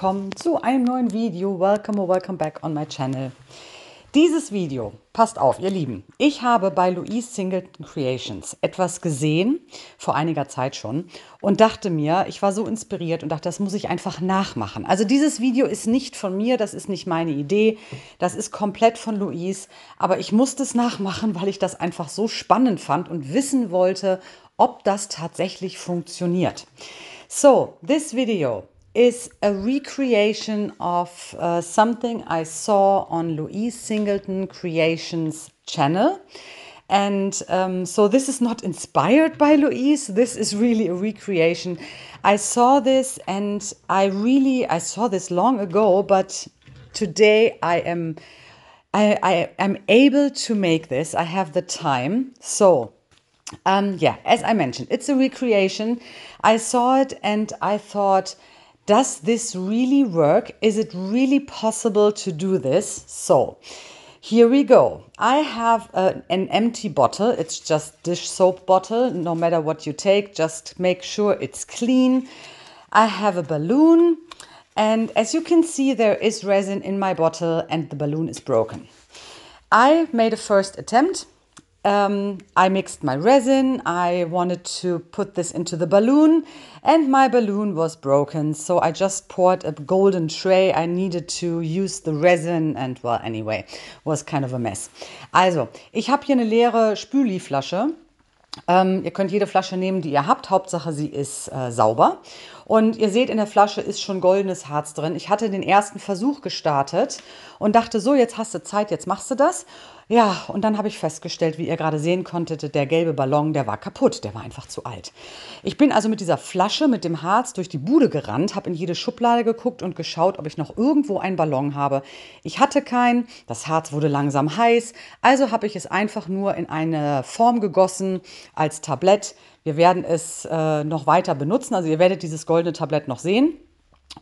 willkommen zu einem neuen Video. Welcome or welcome back on my channel. Dieses Video, passt auf, ihr Lieben, ich habe bei Louise Singleton Creations etwas gesehen, vor einiger Zeit schon, und dachte mir, ich war so inspiriert und dachte, das muss ich einfach nachmachen. Also dieses Video ist nicht von mir, das ist nicht meine Idee, das ist komplett von Louise, aber ich musste es nachmachen, weil ich das einfach so spannend fand und wissen wollte, ob das tatsächlich funktioniert. So, this video is a recreation of uh, something I saw on Louise Singleton Creations channel. And um, so this is not inspired by Louise. This is really a recreation. I saw this and I really I saw this long ago, but today I am I, I am able to make this. I have the time. So um, yeah, as I mentioned, it's a recreation. I saw it and I thought, does this really work? Is it really possible to do this? So, here we go. I have a, an empty bottle. It's just dish soap bottle. No matter what you take, just make sure it's clean. I have a balloon. And as you can see, there is resin in my bottle and the balloon is broken. I made a first attempt um, I mixed my resin. I wanted to put this into the balloon, and my balloon was broken. So I just poured a golden tray. I needed to use the resin, and well, anyway, was kind of a mess. Also, ich habe hier eine leere Spüliflasche. Ähm, ihr könnt jede Flasche nehmen, die ihr habt. Hauptsache, sie ist äh, sauber. Und ihr seht, in der Flasche ist schon goldenes Harz drin. Ich hatte den ersten Versuch gestartet und dachte, so, jetzt hast du Zeit, jetzt machst du das. Ja, und dann habe ich festgestellt, wie ihr gerade sehen konntet, der gelbe Ballon, der war kaputt, der war einfach zu alt. Ich bin also mit dieser Flasche, mit dem Harz durch die Bude gerannt, habe in jede Schublade geguckt und geschaut, ob ich noch irgendwo einen Ballon habe. Ich hatte keinen, das Harz wurde langsam heiß, also habe ich es einfach nur in eine Form gegossen als Tablett. Wir werden es äh, noch weiter benutzen. Also ihr werdet dieses goldene Tablett noch sehen.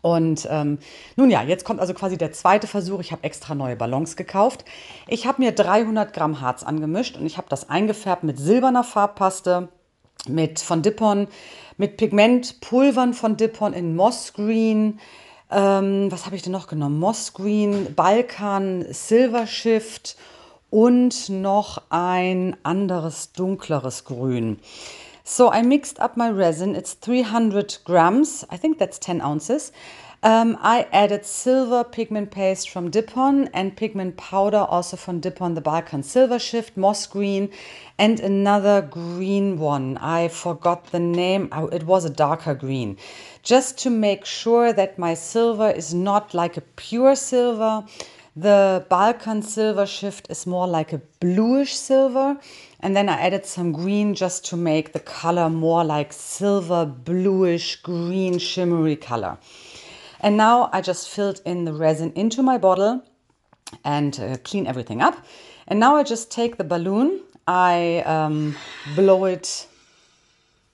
Und ähm, nun ja, jetzt kommt also quasi der zweite Versuch. Ich habe extra neue Ballons gekauft. Ich habe mir 300 Gramm Harz angemischt und ich habe das eingefärbt mit silberner Farbpaste, mit von Dippon, mit Pigmentpulvern von Dippon in Moss Green. Ähm, was habe ich denn noch genommen? Moss Green, Balkan, Silver Shift und noch ein anderes dunkleres Grün. So I mixed up my resin. It's 300 grams. I think that's 10 ounces. Um, I added silver pigment paste from Dipon and pigment powder also from Dipon, the Balkan Silver Shift, Moss Green, and another green one. I forgot the name. Oh, it was a darker green. Just to make sure that my silver is not like a pure silver, the Balkan silver shift is more like a bluish silver. And then I added some green just to make the color more like silver, bluish, green, shimmery color. And now I just filled in the resin into my bottle and uh, clean everything up. And now I just take the balloon, I um, blow it,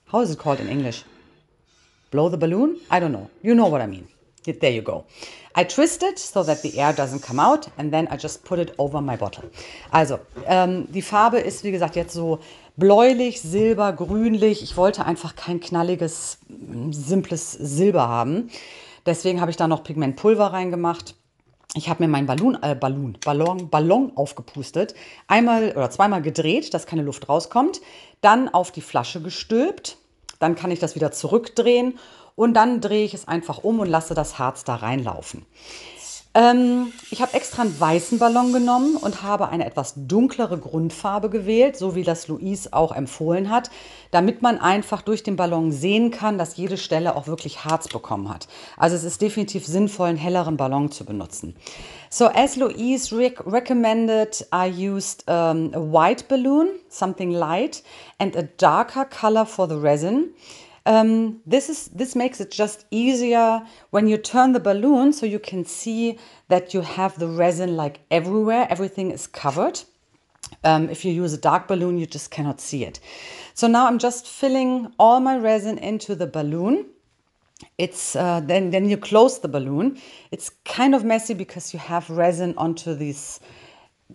how is it called in English? Blow the balloon? I don't know. You know what I mean. There you go. I twist it so that the air doesn't come out and then I just put it over my bottle. Also, ähm, die Farbe ist, wie gesagt, jetzt so bläulich, silber, grünlich. Ich wollte einfach kein knalliges, simples Silber haben. Deswegen habe ich da noch Pigmentpulver reingemacht. Ich habe mir meinen Ballon, äh, Ballon, Ballon, Ballon aufgepustet, einmal oder zweimal gedreht, dass keine Luft rauskommt, dann auf die Flasche gestülpt, dann kann ich das wieder zurückdrehen und dann drehe ich es einfach um und lasse das Harz da reinlaufen. Ähm, ich habe extra einen weißen Ballon genommen und habe eine etwas dunklere Grundfarbe gewählt, so wie das Louise auch empfohlen hat, damit man einfach durch den Ballon sehen kann, dass jede Stelle auch wirklich Harz bekommen hat. Also es ist definitiv sinnvoll, einen helleren Ballon zu benutzen. So as Louise recommended, I used um, a white balloon, something light, and a darker color for the resin. Um, this is this makes it just easier when you turn the balloon so you can see that you have the resin like everywhere, everything is covered. Um, if you use a dark balloon, you just cannot see it. So now I'm just filling all my resin into the balloon. It's uh, then then you close the balloon. It's kind of messy because you have resin onto these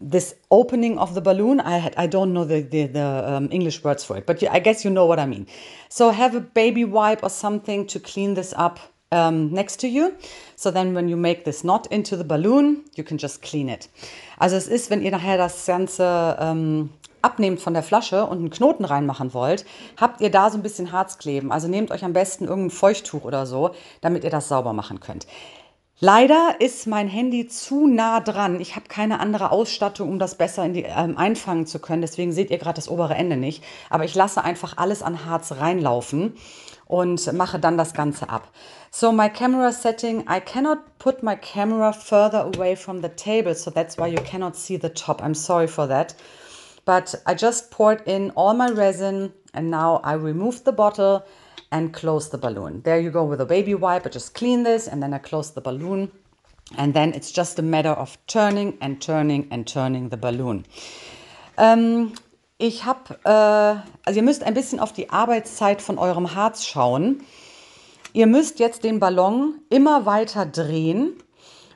this opening of the balloon i had i don't know the the, the um, english words for it but you, i guess you know what i mean so have a baby wipe or something to clean this up um, next to you. So then, when you make this knot into the balloon, you can just clean it. Also es ist, wenn ihr nachher das Ganze ähm, abnehmt von der Flasche und einen Knoten reinmachen wollt, habt ihr da so ein bisschen Harzkleben. Also nehmt euch am besten irgendein Feuchttuch oder so, damit ihr das sauber machen könnt. Leider ist mein Handy zu nah dran. Ich habe keine andere Ausstattung, um das besser die, ähm, einfangen zu können. Deswegen seht ihr gerade das obere Ende nicht. Aber ich lasse einfach alles an Harz reinlaufen und mache dann das Ganze ab. So, my camera setting. I cannot put my camera further away from the table. So that's why you cannot see the top. I'm sorry for that. But I just poured in all my resin And now I remove the bottle and close the balloon. There you go with a baby wipe. I just clean this and then I close the balloon. And then it's just a matter of turning and turning and turning the balloon. Ähm, ich habe, äh, also ihr müsst ein bisschen auf die Arbeitszeit von eurem Harz schauen. Ihr müsst jetzt den Ballon immer weiter drehen,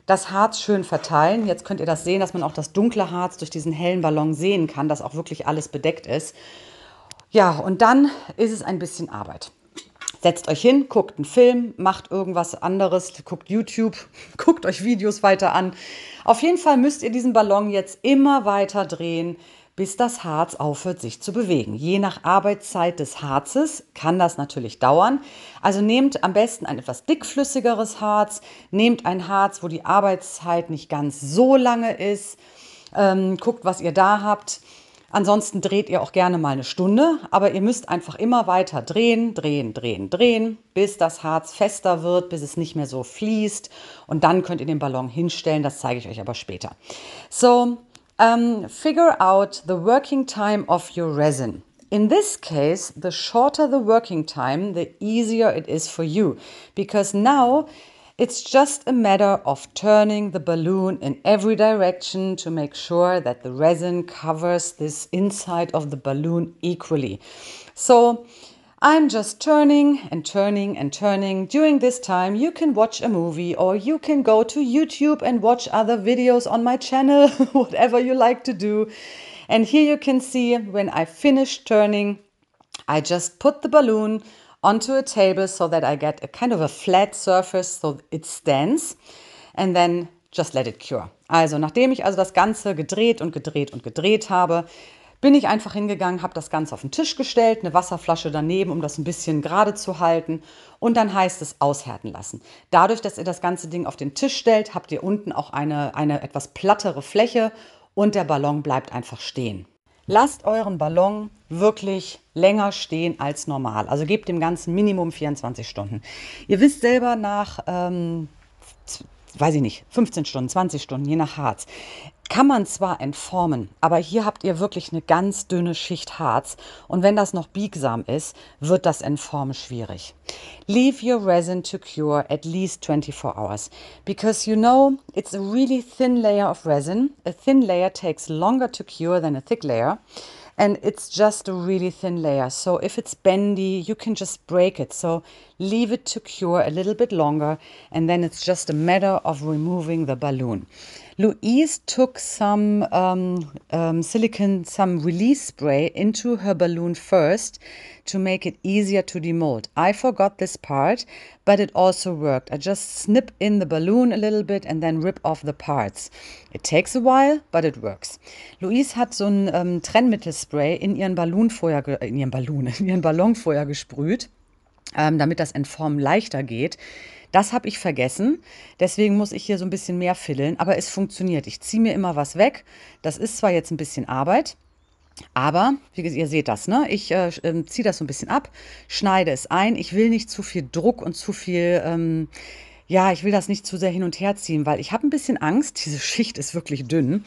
das Harz schön verteilen. Jetzt könnt ihr das sehen, dass man auch das dunkle Harz durch diesen hellen Ballon sehen kann, dass auch wirklich alles bedeckt ist. Ja, und dann ist es ein bisschen Arbeit. Setzt euch hin, guckt einen Film, macht irgendwas anderes, guckt YouTube, guckt euch Videos weiter an. Auf jeden Fall müsst ihr diesen Ballon jetzt immer weiter drehen, bis das Harz aufhört, sich zu bewegen. Je nach Arbeitszeit des Harzes kann das natürlich dauern. Also nehmt am besten ein etwas dickflüssigeres Harz, nehmt ein Harz, wo die Arbeitszeit nicht ganz so lange ist, ähm, guckt, was ihr da habt. Ansonsten dreht ihr auch gerne mal eine Stunde, aber ihr müsst einfach immer weiter drehen, drehen, drehen, drehen, bis das Harz fester wird, bis es nicht mehr so fließt. Und dann könnt ihr den Ballon hinstellen, das zeige ich euch aber später. So, um, ähm, figure out the working time of your resin. In this case, the shorter the working time, the easier it is for you. Because now It's just a matter of turning the balloon in every direction to make sure that the resin covers this inside of the balloon equally. So I'm just turning and turning and turning. During this time, you can watch a movie or you can go to YouTube and watch other videos on my channel, whatever you like to do. And here you can see when I finish turning, I just put the balloon onto a table so that I get a kind of a flat surface so it stands and then just let it cure. Also nachdem ich also das Ganze gedreht und gedreht und gedreht habe, bin ich einfach hingegangen, habe das Ganze auf den Tisch gestellt, eine Wasserflasche daneben, um das ein bisschen gerade zu halten. Und dann heißt es aushärten lassen. Dadurch, dass ihr das ganze Ding auf den Tisch stellt, habt ihr unten auch eine, eine etwas plattere Fläche und der Ballon bleibt einfach stehen. Lasst euren Ballon wirklich länger stehen als normal. Also gebt dem Ganzen Minimum 24 Stunden. Ihr wisst selber nach, ähm, weiß ich nicht, 15 Stunden, 20 Stunden, je nach Harz, kann man zwar entformen, aber hier habt ihr wirklich eine ganz dünne Schicht Harz und wenn das noch biegsam ist, wird das Entformen schwierig. Leave your resin to cure at least 24 hours because you know it's a really thin layer of resin. A thin layer takes longer to cure than a thick layer. and it's just a really thin layer. So if it's bendy, you can just break it. So leave it to cure a little bit longer and then it's just a matter of removing the balloon. Louise took some um, um, silicon, some release spray into her balloon first to make it easier to demold. I forgot this part, but it also worked. I just snip in the balloon a little bit and then rip off the parts. It takes a while, but it works. Louise hat so ein ähm, Trennmittelspray in ihren Ballon vorher, in ihren Ballon, in ihren Ballon vorher gesprüht. ähm, damit das Entformen leichter geht. Das habe ich vergessen. Deswegen muss ich hier so ein bisschen mehr fiddeln. Aber es funktioniert. Ich ziehe mir immer was weg. Das ist zwar jetzt ein bisschen Arbeit, aber wie ihr seht das, ne? Ich äh, ähm, ziehe das so ein bisschen ab, schneide es ein. Ich will nicht zu viel Druck und zu viel. Ähm, ja, ich will das nicht zu sehr hin und her ziehen, weil ich habe ein bisschen Angst. Diese Schicht ist wirklich dünn.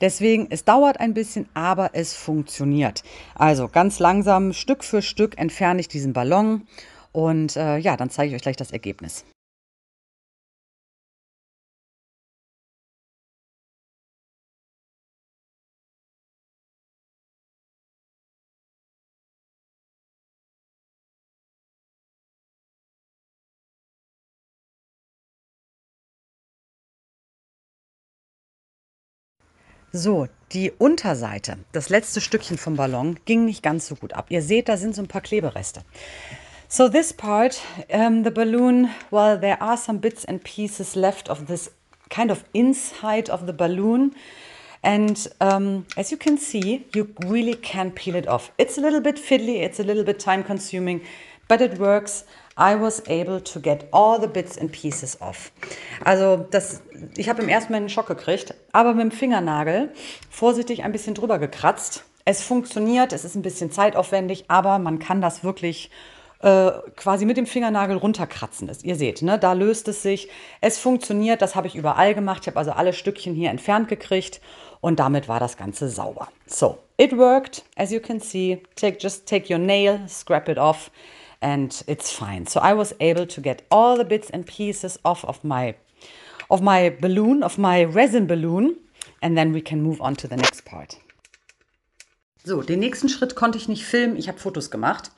Deswegen, es dauert ein bisschen, aber es funktioniert. Also ganz langsam, Stück für Stück entferne ich diesen Ballon und äh, ja, dann zeige ich euch gleich das Ergebnis. So, die Unterseite, das letzte Stückchen vom Ballon, ging nicht ganz so gut ab. Ihr seht, da sind so ein paar Klebereste. So this part, um, the balloon, well, there are some bits and pieces left of this kind of inside of the balloon. And um, as you can see, you really can peel it off. It's a little bit fiddly, it's a little bit time consuming, but it works. I was able to get all the bits and pieces off. Also das, ich habe im ersten Mal einen Schock gekriegt, aber mit dem Fingernagel vorsichtig ein bisschen drüber gekratzt. Es funktioniert, es ist ein bisschen zeitaufwendig, aber man kann das wirklich äh, quasi mit dem Fingernagel runterkratzen ist. Ihr seht, ne, da löst es sich. Es funktioniert, das habe ich überall gemacht. Ich habe also alle Stückchen hier entfernt gekriegt und damit war das Ganze sauber. So, it worked, as you can see. Take, just take your nail, scrap it off and it's fine. So I was able to get all the bits and pieces off of my, of my balloon, of my resin balloon and then we can move on to the next part. So, den nächsten Schritt konnte ich nicht filmen, ich habe Fotos gemacht.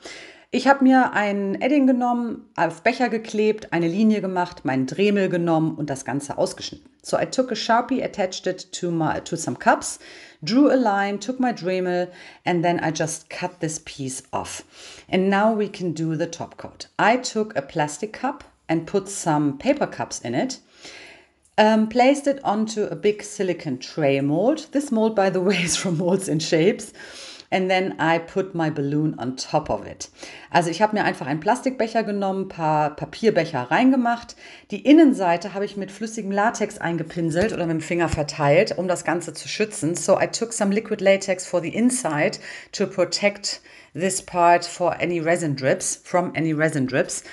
Ich habe mir ein Edding genommen, auf Becher geklebt, eine Linie gemacht, meinen Dremel genommen und das Ganze ausgeschnitten. So I took a Sharpie, attached it to, my, to some cups, drew a line, took my Dremel and then I just cut this piece off. And now we can do the top coat. I took a plastic cup and put some paper cups in it. Um, placed it onto a big silicon tray mold. This mold, by the way, is from Molds in Shapes and then I put my balloon on top of it. Also ich habe mir einfach einen Plastikbecher genommen, ein paar Papierbecher reingemacht. Die Innenseite habe ich mit flüssigem Latex eingepinselt oder mit dem Finger verteilt, um das Ganze zu schützen. So I took some liquid latex for the inside to protect this part for any resin drips, from any resin drips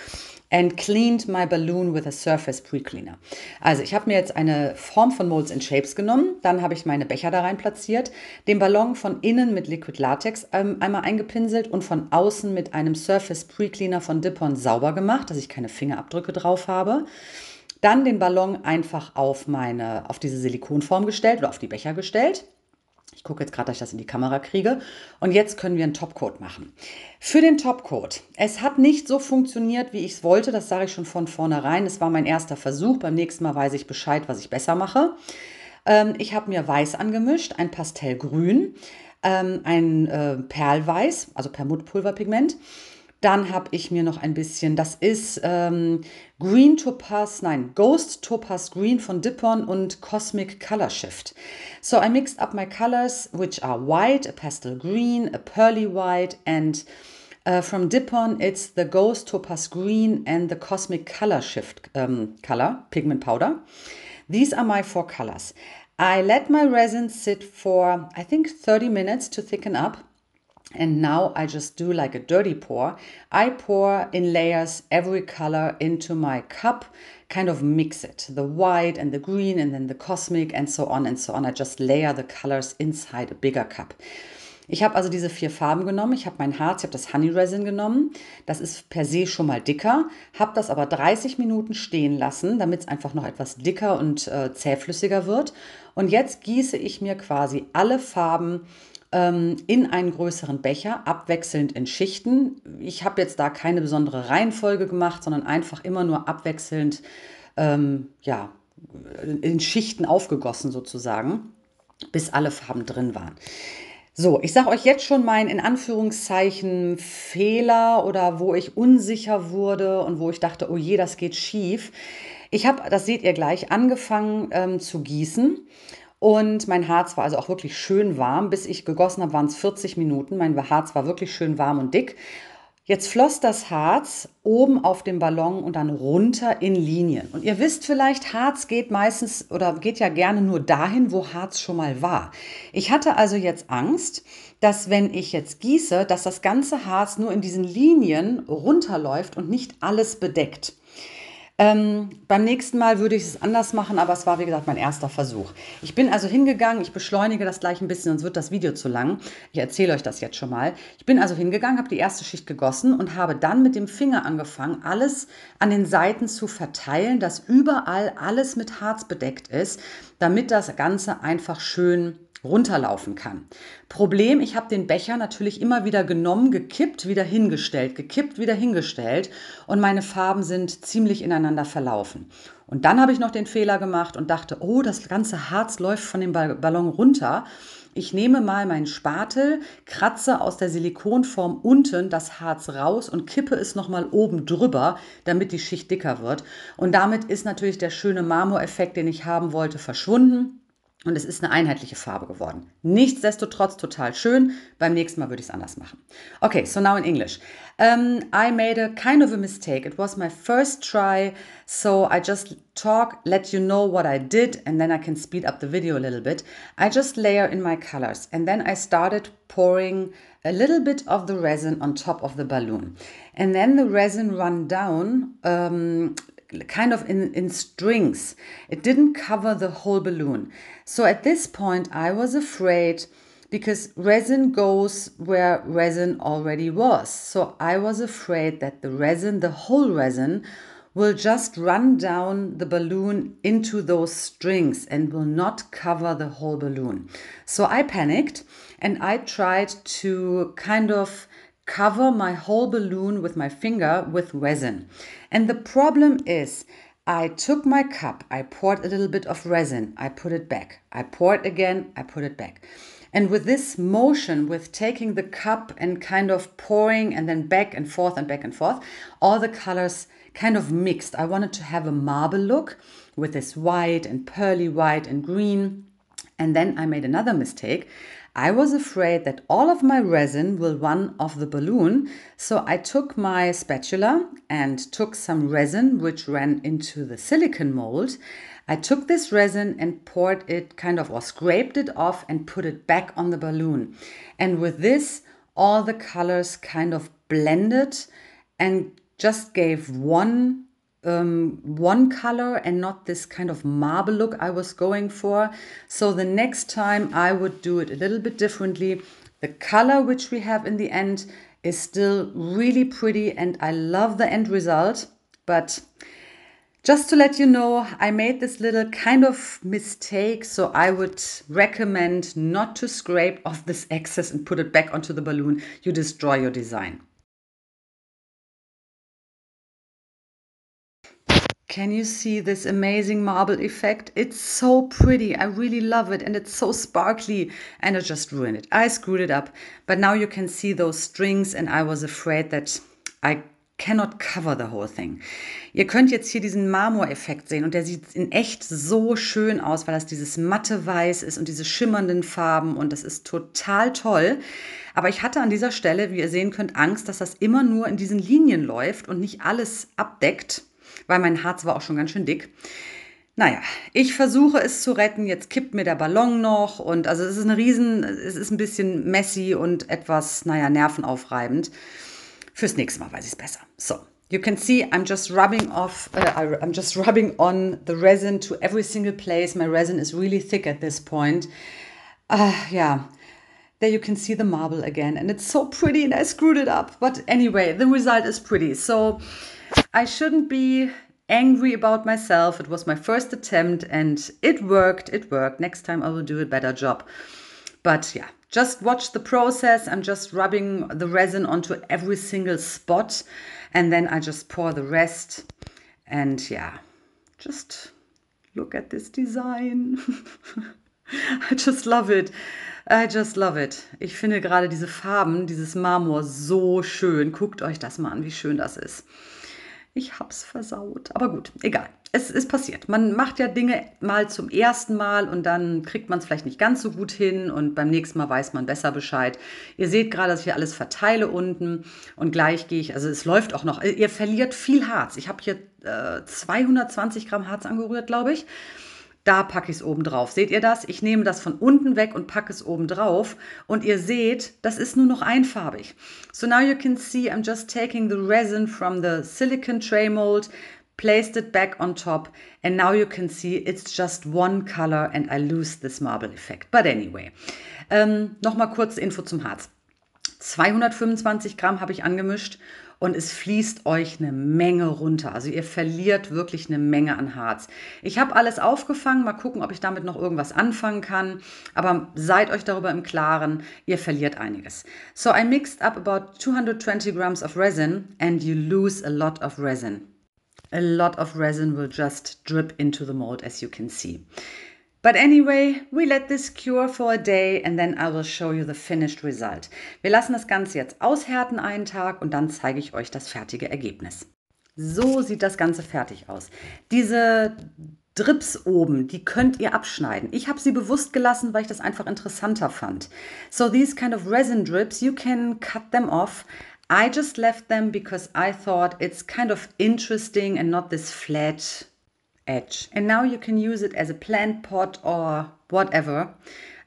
and cleaned my balloon with a surface pre-cleaner. Also ich habe mir jetzt eine Form von Molds and Shapes genommen, dann habe ich meine Becher da rein platziert, den Ballon von innen mit Liquid Latex ähm, einmal eingepinselt und von außen mit einem Surface Pre-Cleaner von Dippon sauber gemacht, dass ich keine Fingerabdrücke drauf habe. Dann den Ballon einfach auf meine, auf diese Silikonform gestellt oder auf die Becher gestellt ich gucke jetzt gerade, dass ich das in die Kamera kriege. Und jetzt können wir einen Topcode machen. Für den Topcode. Es hat nicht so funktioniert, wie ich es wollte. Das sage ich schon von vornherein. Es war mein erster Versuch. Beim nächsten Mal weiß ich Bescheid, was ich besser mache. Ähm, ich habe mir Weiß angemischt, ein Pastellgrün, ähm, ein äh, Perlweiß, also Permutpulverpigment dann habe ich mir noch ein bisschen, das ist ähm, Green Topaz, nein, Ghost Topaz Green von Dippon und Cosmic Color Shift. So I mixed up my colors, which are white, a pastel green, a pearly white and uh, from Dippon it's the Ghost Topaz Green and the Cosmic Color Shift um, color, pigment powder. These are my four colors. I let my resin sit for, I think, 30 minutes to thicken up. And now I just do like a dirty pour. I pour in layers every color into my cup, kind of mix it the white and the green, and then the cosmic, and so on and so on. I just layer the colors inside a bigger cup. Ich habe also diese vier Farben genommen. Ich habe mein Harz, ich habe das Honey Resin genommen. Das ist per se schon mal dicker, habe das aber 30 Minuten stehen lassen, damit es einfach noch etwas dicker und äh, zähflüssiger wird. Und jetzt gieße ich mir quasi alle Farben ähm, in einen größeren Becher, abwechselnd in Schichten. Ich habe jetzt da keine besondere Reihenfolge gemacht, sondern einfach immer nur abwechselnd ähm, ja, in Schichten aufgegossen sozusagen, bis alle Farben drin waren. So, ich sage euch jetzt schon meinen in Anführungszeichen Fehler oder wo ich unsicher wurde und wo ich dachte, oh je, das geht schief. Ich habe, das seht ihr gleich, angefangen ähm, zu gießen und mein Harz war also auch wirklich schön warm. Bis ich gegossen habe, waren es 40 Minuten. Mein Harz war wirklich schön warm und dick. Jetzt floss das Harz oben auf dem Ballon und dann runter in Linien. Und ihr wisst vielleicht, Harz geht meistens oder geht ja gerne nur dahin, wo Harz schon mal war. Ich hatte also jetzt Angst, dass wenn ich jetzt gieße, dass das ganze Harz nur in diesen Linien runterläuft und nicht alles bedeckt. Ähm, beim nächsten Mal würde ich es anders machen, aber es war, wie gesagt, mein erster Versuch. Ich bin also hingegangen, ich beschleunige das gleich ein bisschen, sonst wird das Video zu lang. Ich erzähle euch das jetzt schon mal. Ich bin also hingegangen, habe die erste Schicht gegossen und habe dann mit dem Finger angefangen, alles an den Seiten zu verteilen, dass überall alles mit Harz bedeckt ist, damit das Ganze einfach schön runterlaufen kann. Problem, ich habe den Becher natürlich immer wieder genommen, gekippt, wieder hingestellt, gekippt, wieder hingestellt und meine Farben sind ziemlich ineinander verlaufen. Und dann habe ich noch den Fehler gemacht und dachte, oh, das ganze Harz läuft von dem Ballon runter. Ich nehme mal meinen Spatel, kratze aus der Silikonform unten das Harz raus und kippe es nochmal oben drüber, damit die Schicht dicker wird. Und damit ist natürlich der schöne Marmoreffekt, den ich haben wollte, verschwunden. Und es ist eine einheitliche Farbe geworden. Nichtsdestotrotz total schön. Beim nächsten Mal würde ich es anders machen. Okay, so now in English. Um, I made a kind of a mistake. It was my first try, so I just talk, let you know what I did, and then I can speed up the video a little bit. I just layer in my colors, and then I started pouring a little bit of the resin on top of the balloon. And then the resin run down um, kind of in, in strings. It didn't cover the whole balloon. So at this point, I was afraid because resin goes where resin already was. So I was afraid that the resin, the whole resin, will just run down the balloon into those strings and will not cover the whole balloon. So I panicked and I tried to kind of cover my whole balloon with my finger with resin. And the problem is, I took my cup, I poured a little bit of resin, I put it back. I poured again, I put it back. And with this motion, with taking the cup and kind of pouring and then back and forth and back and forth, all the colors kind of mixed. I wanted to have a marble look with this white and pearly white and green. And then I made another mistake. I was afraid that all of my resin will run off the balloon, so I took my spatula and took some resin which ran into the silicon mold. I took this resin and poured it kind of or scraped it off and put it back on the balloon. And with this, all the colors kind of blended and just gave one um, one color and not this kind of marble look I was going for. So the next time I would do it a little bit differently. The color which we have in the end is still really pretty and I love the end result. But just to let you know, I made this little kind of mistake. So I would recommend not to scrape off this excess and put it back onto the balloon. You destroy your design. Can you see this amazing marble effect? It's so pretty. I really love it. And it's so sparkly. And I just ruined it. I screwed it up. But now you can see those strings. And I was afraid that I cannot cover the whole thing. Ihr könnt jetzt hier diesen Marmoreffekt sehen. Und der sieht in echt so schön aus, weil das dieses matte Weiß ist und diese schimmernden Farben. Und das ist total toll. Aber ich hatte an dieser Stelle, wie ihr sehen könnt, Angst, dass das immer nur in diesen Linien läuft und nicht alles abdeckt weil mein Harz war auch schon ganz schön dick. Naja, ich versuche es zu retten, jetzt kippt mir der Ballon noch und also es ist ein Riesen, es ist ein bisschen messy und etwas, naja, nervenaufreibend. Fürs nächste Mal weiß ich es besser. So, you can see I'm just rubbing off, uh, I'm just rubbing on the resin to every single place. My resin is really thick at this point. Uh, yeah, there you can see the marble again and it's so pretty and I screwed it up. But anyway, the result is pretty. So... I shouldn't be angry about myself. It was my first attempt and it worked. It worked. Next time I will do a better job. But yeah, just watch the process. I'm just rubbing the resin onto every single spot and then I just pour the rest. And yeah, just look at this design. I just love it. I just love it. Ich finde gerade diese Farben, dieses Marmor so schön. Guckt euch das mal an, wie schön das ist ich hab's versaut. Aber gut, egal. Es ist passiert. Man macht ja Dinge mal zum ersten Mal und dann kriegt man es vielleicht nicht ganz so gut hin und beim nächsten Mal weiß man besser Bescheid. Ihr seht gerade, dass ich alles verteile unten und gleich gehe ich, also es läuft auch noch. Ihr verliert viel Harz. Ich habe hier äh, 220 Gramm Harz angerührt, glaube ich da packe ich es oben drauf. Seht ihr das? Ich nehme das von unten weg und packe es oben drauf. Und ihr seht, das ist nur noch einfarbig. So now you can see I'm just taking the resin from the silicon tray mold, placed it back on top. And now you can see it's just one color and I lose this marble effect. But anyway, ähm, nochmal kurz Info zum Harz. 225 Gramm habe ich angemischt und es fließt euch eine Menge runter. Also ihr verliert wirklich eine Menge an Harz. Ich habe alles aufgefangen, mal gucken, ob ich damit noch irgendwas anfangen kann, aber seid euch darüber im Klaren, ihr verliert einiges. So I mixed up about 220 grams of resin and you lose a lot of resin. A lot of resin will just drip into the mold as you can see. But anyway, we let this cure for a day and then I will show you the finished result. Wir lassen das Ganze jetzt aushärten einen Tag und dann zeige ich euch das fertige Ergebnis. So sieht das Ganze fertig aus. Diese Drips oben, die könnt ihr abschneiden. Ich habe sie bewusst gelassen, weil ich das einfach interessanter fand. So these kind of resin drips, you can cut them off. I just left them because I thought it's kind of interesting and not this flat edge. And now you can use it as a plant pot or whatever.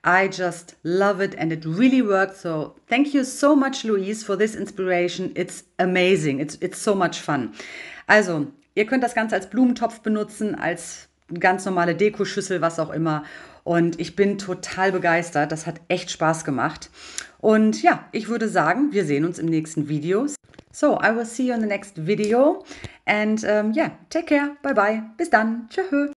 I just love it and it really worked. So thank you so much, Louise, for this inspiration. It's amazing. It's, it's so much fun. Also, ihr könnt das Ganze als Blumentopf benutzen, als ganz normale Dekoschüssel, was auch immer. Und ich bin total begeistert. Das hat echt Spaß gemacht. Und ja, ich würde sagen, wir sehen uns im nächsten Video. So, I will see you in the next video. And um, yeah, take care. Bye bye. Bis dann. Tschüss.